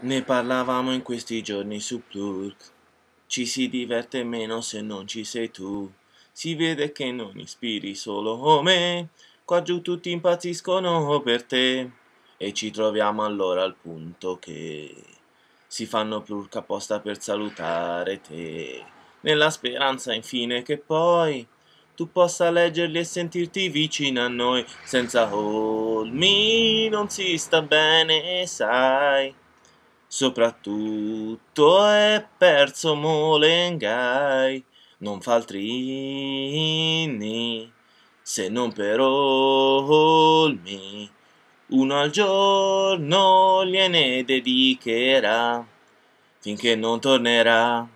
Ne parlavamo in questi giorni su Plurk. Ci si diverte meno se non ci sei tu. Si vede che non ispiri solo me. Qua giù tutti impazziscono per te. E ci troviamo allora al punto che si fanno Plurk apposta per salutare te. Nella speranza infine che poi tu possa leggerli e sentirti vicino a noi. Senza Holmi non si sta bene, sai soprattutto è perso Molengai, non fa altri inni, se non per Olmi. Uno al giorno gliene dedicherà finché non tornerà.